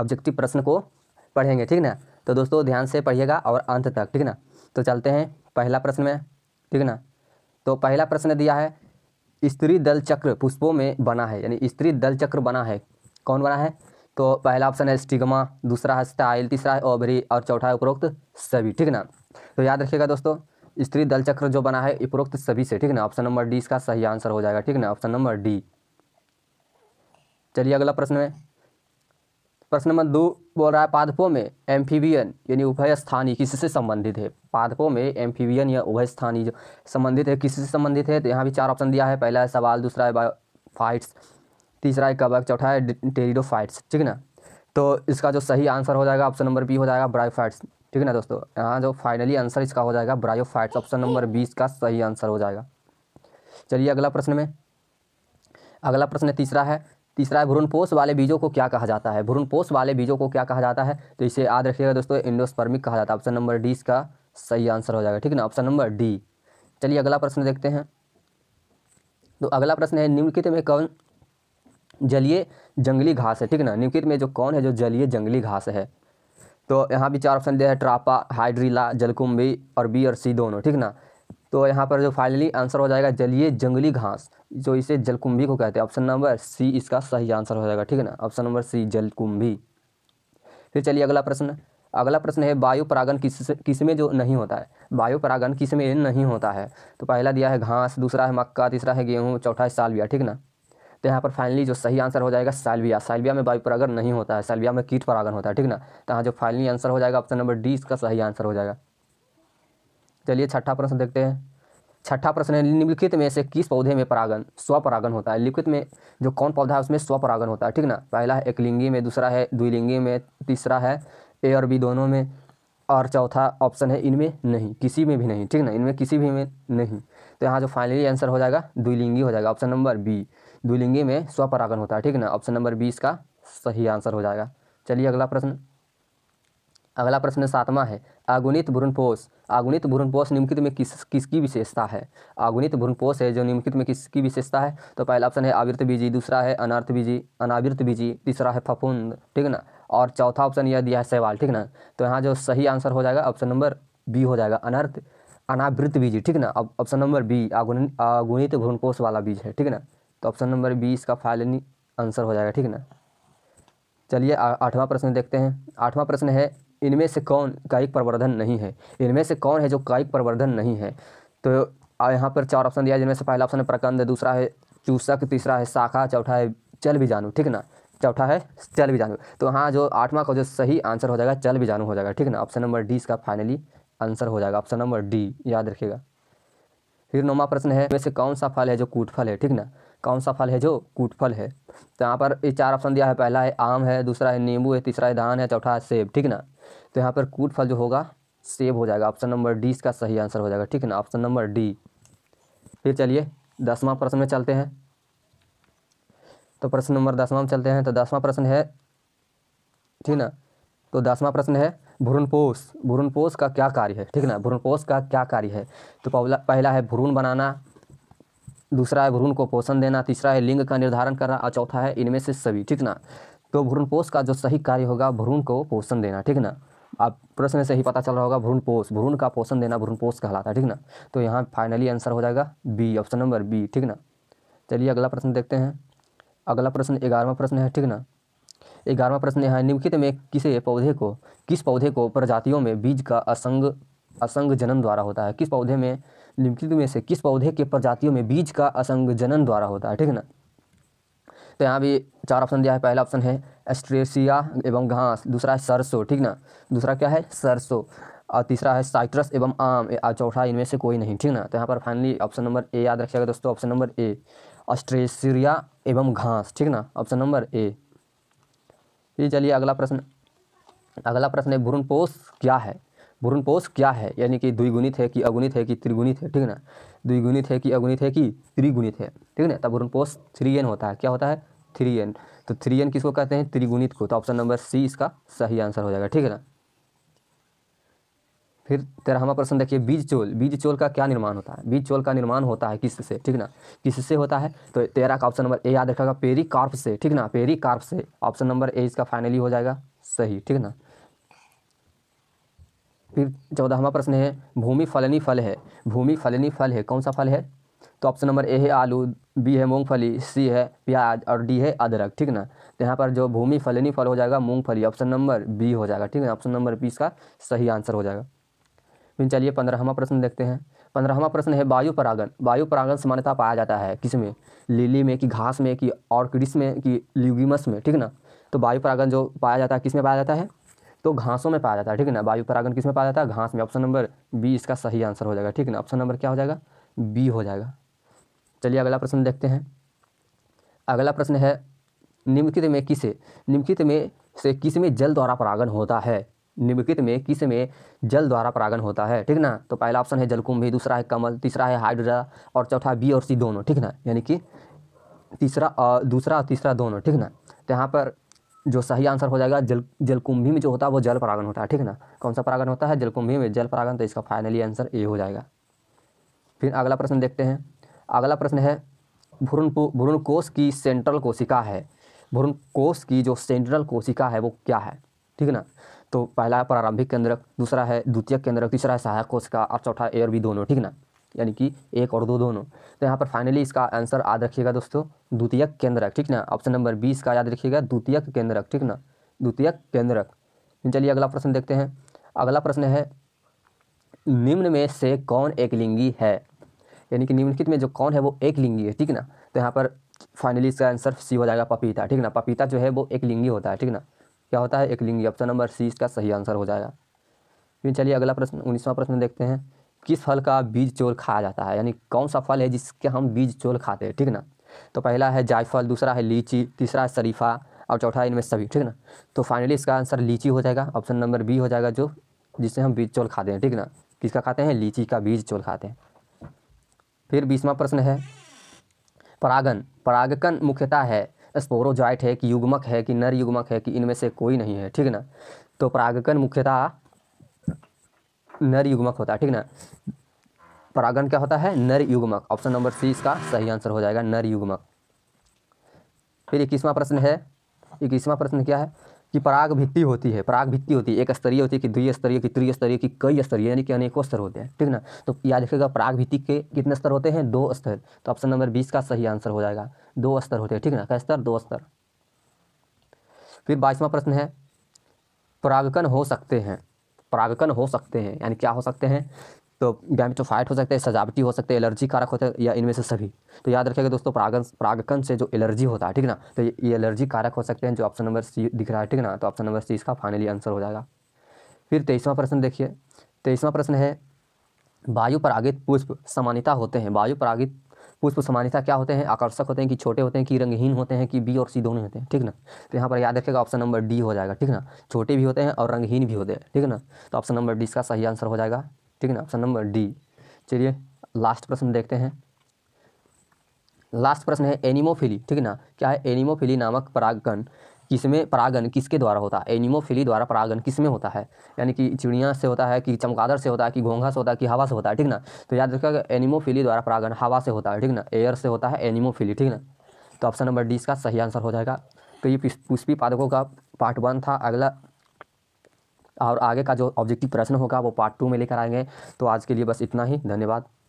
objective प्रश्न को पढ़ेंगे ठीक ना तो दोस्तों ध्यान से पढ़िएगा और अंत तक ठीक ना तो चलते हैं पहला प्रश्न में ठीक ना तो पहला प्रश्न दिया है स्त्री दल चक्र पुष्पों में बना है यानी स्त्री दल चक्र बना है कौन बना है तो पहला ऑप्शन है स्टिग्मा दूसरा है स्टाइल तीसरा है ओबरी और चौथा है उपरोक्त सभी ठीक ना तो याद रखिएगा दोस्तों स्त्री दल चक्र जो बना है उपरोक्त सभी से ठीक ना ऑप्शन नंबर डी इसका सही आंसर हो जाएगा ठीक ना ऑप्शन नंबर डी चलिए अगला प्रश्न में प्रश्न नंबर दो बोल रहा है पादपों में एम्फीवियन यानी उभय स्थानीय किसी से संबंधित है पादपों में एम्फीवियन या उभय स्थानीय जो संबंधित है किसी से संबंधित है तो यहाँ भी चार ऑप्शन दिया है पहला है सवाल दूसरा है फाइट्स तीसरा है कबक चौथा है टेरिडोफाइट्स ठीक ना तो इसका जो सही आंसर हो जाएगा ऑप्शन नंबर बी हो जाएगा ब्रायोफाइट्स ठीक है ना दोस्तों यहाँ जो फाइनली आंसर इसका हो जाएगा फाइट्स ऑप्शन नंबर बीस का सही आंसर हो जाएगा चलिए अगला प्रश्न में अगला प्रश्न तीसरा है तीसरा है भ्रूणपोष वाले बीजों को क्या कहा जाता है भ्रूणपोष वाले बीजों को क्या कहा जाता है तो इसे याद रखिएगा दोस्तों इंडोस्पर्मिक कहा जाता है ऑप्शन नंबर डी इसका सही आंसर हो जाएगा ठीक है ना ऑप्शन नंबर डी चलिए अगला प्रश्न देखते हैं तो अगला प्रश्न है निम्नलिखित में कौन जलीय जंगली घास है ठीक है ना निम्नलिखित में जो कौन है जो जलीय जंगली घास है तो यहाँ भी चार ऑप्शन दिया है ट्रापा हाइड्रीला जलकुंभी और बी और सी दोनों ठीक ना तो यहाँ पर जो फाइनली आंसर हो जाएगा जलीय जंगली घास जो इसे जलकुंभी को कहते हैं ऑप्शन नंबर सी इसका सही आंसर हो जाएगा ठीक है ना ऑप्शन नंबर सी जलकुंभी फिर चलिए अगला प्रश्न अगला प्रश्न है वायु परागन किस किस में जो नहीं होता है वायु परागन किस में नहीं होता है तो पहला दिया है घास दूसरा है मक्का तीसरा है गेहूँ चौथा है सालविया ठीक ना तो यहाँ पर फाइनली जो सही आंसर हो जाएगा सालविया सालविया में वायु परागन नहीं होता है सालविया में कीट परागन होता है ठीक ना तो यहाँ जो फाइनली आंसर हो जाएगा ऑप्शन नंबर डी इसका सही आंसर हो जाएगा चलिए छठा प्रश्न देखते हैं छठा प्रश्न है निम्नलिखित में से किस पौधे में परागन स्वपरागन होता है लिखित में जो कौन पौधा है उसमें स्वपरागन होता है ठीक ना पहला है एकलिंगी में दूसरा है द्विलिंगी में तीसरा है ए और बी दोनों में और चौथा ऑप्शन है इनमें नहीं किसी में भी नहीं ठीक ना इनमें किसी भी में नहीं तो यहाँ जो फाइनली आंसर हो जाएगा द्विलिंगी हो जाएगा ऑप्शन नंबर बी द्विलिंगी में स्वपरागन होता है ठीक ना ऑप्शन नंबर बी इसका सही आंसर हो जाएगा चलिए अगला प्रश्न अगला प्रश्न सातवां है आगुणित भ्रूणपोष आगुणित भ्रूणपोष निम्नलिखित में किस किसकी विशेषता है आगुणित भ्रूणपोष है जो निम्नलिखित में किसकी विशेषता है तो पहला ऑप्शन है आवृत बीजी दूसरा है अनार्थ बीजी अनावृत बीजी तीसरा है फफुंद ठीक ना और चौथा ऑप्शन यह दिया है सहवाल ठीक ना तो यहाँ जो सही आंसर हो जाएगा ऑप्शन नंबर बी हो जाएगा अनर्थ अनावृत बीजी ठीक ना अब ऑप्शन नंबर बी आगुणित भ्रूणपोष वाला बीज है ठीक ना तो ऑप्शन नंबर बी इसका फाइनली आंसर हो जाएगा ठीक ना चलिए आठवां प्रश्न देखते हैं आठवां प्रश्न है इनमें से कौन कायिक प्रवर्धन नहीं है इनमें से कौन है जो कायिक प्रवर्धन नहीं है तो यहाँ पर चार ऑप्शन दिया जिनमें से पहला ऑप्शन है प्रकंद दूसरा है चूसक तीसरा है शाखा चौथा है चल भी जानू ठीक ना चौथा है चल भी जानू तो हाँ जो आठवां का जो सही आंसर हो जाएगा चल भी जानू हो जाएगा ठीक ना ऑप्शन नंबर डी इसका फाइनली आंसर हो जाएगा ऑप्शन नंबर डी याद रखिएगा फिर नौवा प्रश्न है वैसे कौन सा फल है जो कूटफल है ठीक ना कौन सा फल है जो कूटफल है तो यहाँ पर ये चार ऑप्शन दिया है पहला है आम है दूसरा है नींबू है तीसरा है धान है चौथा है सेब ठीक ना तो यहाँ पर कूट फल जो होगा सेव हो जाएगा ऑप्शन नंबर डी इसका सही आंसर हो जाएगा ठीक है ना ऑप्शन नंबर डी फिर चलिए दसवां प्रश्न में चलते हैं तो प्रश्न नंबर दसवां में चलते हैं तो दसवां प्रश्न है ठीक ना तो दसवां प्रश्न है भ्रूणपोष भ्रूणपोष का क्या कार्य है ठीक ना भ्रूणपोष का क्या कार्य है तो पहला है भ्रूण बनाना दूसरा है भ्रूण को पोषण देना तीसरा है लिंग का निर्धारण करना और चौथा है इनमें से सभी ठीक ना तो भ्रूणपोष का जो सही कार्य होगा भ्रूण को पोषण देना ठीक ना आप प्रश्न से ही पता चल रहा होगा भ्रूण पोष भ्रूण का पोषण देना भ्रूण पोष कहलाता है ठीक ना तो यहाँ फाइनली आंसर हो जाएगा बी ऑप्शन नंबर बी ठीक ना चलिए अगला प्रश्न देखते हैं अगला प्रश्न ग्यारहवा प्रश्न है ठीक ना ग्यारहवा प्रश्न यहाँ निम्नलिखित में किसे पौधे को किस पौधे को प्रजातियों में बीज का असंग असंग जनन द्वारा होता है किस पौधे में निम्नलिखित में से किस पौधे के प्रजातियों में बीज का असंग जनन द्वारा होता है ठीक है ना तो यहाँ भी चार ऑप्शन दिया है पहला ऑप्शन है एस्ट्रेसिया एवं घास दूसरा है सरसों ठीक ना दूसरा क्या है सरसों और तीसरा है साइट्रस एवं आम और चौथा इनमें से कोई नहीं ठीक ना तो यहाँ पर फाइनली ऑप्शन नंबर ए याद रखिएगा दोस्तों ऑप्शन नंबर ए ऑस्ट्रेसिया एवं घास ठीक ना ऑप्शन नंबर ए ये चलिए अगला प्रश्न अगला प्रश्न है भ्रूणपोष क्या है भ्रूणपोष क्या है यानी कि द्विगुणित है कि अगुणित है कि त्रिगुणित है ठीक ना द्विगुणित है कि अगुणित है कि त्रिगुणित है ठीक ना तब भ्रूणपोष थ्री एन होता है क्या होता है थ्री एन तो थ्री एन किसको कहते हैं त्रिगुणित को तो ऑप्शन नंबर सी इसका सही आंसर हो जाएगा ठीक है ना फिर तेरहवा प्रश्न देखिए बीज चोल बीज चोल का क्या निर्माण होता है बीज चोल का निर्माण होता है किससे ठीक ना किससे होता है तो तेरह का ऑप्शन नंबर ए याद रखेगा पेरी कार्प से ठीक ना पेरी कार्प से ऑप्शन नंबर ए इसका फाइनली हो जाएगा सही ठीक ना फिर चौदहवा प्रश्न है भूमि फलनी फल है भूमि फलनी फल है कौन सा फल है तो ऑप्शन नंबर ए है आलू बी है मूंगफली सी है प्याज और डी है अदरक ठीक ना तो यहाँ पर जो भूमि फलनी फल हो जाएगा मूंगफली ऑप्शन नंबर बी हो जाएगा ठीक है ऑप्शन नंबर बी इसका सही आंसर हो जाएगा फिर चलिए पंद्रहवा प्रश्न देखते हैं पंद्रहवा प्रश्न है वायु परागन वायु परागन सामान्यतः पाया जाता है किस में लिली में कि घास में कि ऑर्किडिस में कि ल्यूगिमस में ठीक ना तो वायु परागन जो पाया जाता है किस में पाया जाता है तो घासों में पाया जाता है ठीक है ना वायु परागन किस में पाया जाता है घास में ऑप्शन नंबर बी इसका सही आंसर हो जाएगा ठीक है ना ऑप्शन नंबर क्या हो जाएगा बी हो जाएगा चलिए अगला प्रश्न देखते हैं अगला प्रश्न है निम्नलिखित में किसे निम्नलिखित में से किस में जल द्वारा परागण होता है निम्नलिखित में किस में जल द्वारा परागण होता है ठीक ना तो पहला ऑप्शन है जलकुंभी दूसरा है कमल तीसरा है हाइड्रा और चौथा बी और सी दोनों ठीक ना यानी कि तीसरा और दूसरा और तीसरा दोनों ठीक ना तो यहाँ पर जो सही आंसर हो जाएगा जल जलकुंभी में जो होता है वो जल परागण होता है ठीक ना कौन सा परागण होता है जलकुंभी में जल परागण तो इसका फाइनली आंसर ए हो जाएगा फिर अगला प्रश्न देखते हैं अगला प्रश्न है भ्रूण भ्रूण कोष की सेंट्रल कोशिका है भ्रूण कोष की जो सेंट्रल कोशिका है वो क्या है ठीक है ना तो पहला है प्रारंभिक केंद्रक दूसरा है द्वितीय केंद्रक तीसरा है सहायक कोशिका और चौथा ए और दोनों ठीक ना यानी कि एक और दो दोनों तो यहाँ पर फाइनली इसका आंसर याद रखिएगा दोस्तों द्वितीय केंद्रक ठीक ना ऑप्शन नंबर बीस का याद रखिएगा द्वितीय केंद्रक ठीक ना द्वितीय केंद्रक तो चलिए अगला प्रश्न देखते हैं अगला प्रश्न है निम्न में से कौन एक लिंगी है यानी कि निम्नलिखित में जो कौन है वो एक लिंगी है ठीक ना तो यहाँ पर फाइनली इसका आंसर सी हो जाएगा पपीता ठीक ना पपीता जो है वो एक लिंगी होता है ठीक ना क्या होता है एक लिंगी ऑप्शन नंबर सी इसका सही आंसर हो जाएगा फिर चलिए अगला प्रश्न उन्नीसवां प्रश्न देखते हैं किस फल का बीज चोल खाया जाता है यानी कौन सा फल है जिसके हम बीज चोल खाते हैं ठीक ना तो पहला है जायफल दूसरा है लीची तीसरा है शरीफा और चौथा इनमें सभी ठीक ना तो फाइनली इसका आंसर लीची हो जाएगा ऑप्शन नंबर बी हो जाएगा जो जिससे हम बीज चोल खाते हैं ठीक ना किसका खाते हैं लीची का बीज चोल खाते हैं फिर बीसवा प्रश्न है परागन परागकन मुख्यता है स्पोरोजाइट है कि युग्मक है कि नर युग्मक है कि इनमें से कोई नहीं है ठीक ना तो परागकन मुख्यता नर युग्मक होता है ठीक ना परागन क्या होता है नर युग्मक ऑप्शन नंबर सी इसका सही आंसर हो जाएगा नर युग्मक फिर इक्कीसवां प्रश्न है इक्कीसवां प्रश्न क्या है कि पराग भित्ति होती है पराग भित्ति होती है एक स्तरीय होती है कि द्वि स्तरीय की स्तरीय की कई स्तरीय यानी कि अनेकों स्तर होते हैं ठीक ना तो याद रखिएगा पराग भित्ति के कितने स्तर होते हैं दो स्तर तो ऑप्शन नंबर बीस का सही आंसर हो जाएगा दो स्तर होते हैं ठीक ना क्या स्तर दो स्तर फिर बाईसवा प्रश्न है परागकन हो सकते हैं परागकन हो सकते हैं यानी क्या हो सकते हैं तो गैमिटोफाइट हो सकते हैं सजावटी हो सकते हैं एलर्जी कारक होते हैं या इनमें से सभी तो याद रखेगा दोस्तों प्रागन प्रागकन से जो एलर्जी होता है ठीक ना तो ये एलर्जी कारक हो सकते हैं जो ऑप्शन नंबर सी दिख रहा है ठीक ना तो ऑप्शन नंबर सी इसका फाइनली आंसर हो जाएगा फिर तेईसवां प्रश्न देखिए तेईसवां प्रश्न है वायु परागित पुष्प समानता होते हैं वायु परागित पुष्प समानता क्या होते हैं आकर्षक होते हैं कि छोटे होते हैं कि रंगहीन होते हैं कि बी और सी दोनों होते हैं ठीक ना तो यहाँ पर याद रखेगा ऑप्शन नंबर डी हो जाएगा ठीक ना छोटे भी होते हैं और रंगहीन भी होते हैं ठीक ना तो ऑप्शन नंबर डी इसका सही आंसर हो जाएगा ठीक है ना ऑप्शन नंबर डी चलिए लास्ट प्रश्न देखते हैं लास्ट प्रश्न है एनिमोफिली ठीक है ना क्या है एनिमोफिली नामक परागण किसमें परागण किसके द्वारा होता है एनिमोफिली द्वारा परागण किसमें होता है यानी कि चिड़िया से होता है कि चमकादर से होता है कि घोंघा से होता है कि हवा से होता है ठीक ना तो याद रखिएगा एनिमोफिली द्वारा परागण हवा से होता है ठीक ना एयर से होता है एनिमोफिली ठीक ना तो ऑप्शन नंबर डी इसका सही आंसर हो जाएगा तो ये पुष्पी पादकों का पार्ट वन था अगला और आगे का जो ऑब्जेक्टिव प्रश्न होगा वो पार्ट टू में लेकर आएंगे तो आज के लिए बस इतना ही धन्यवाद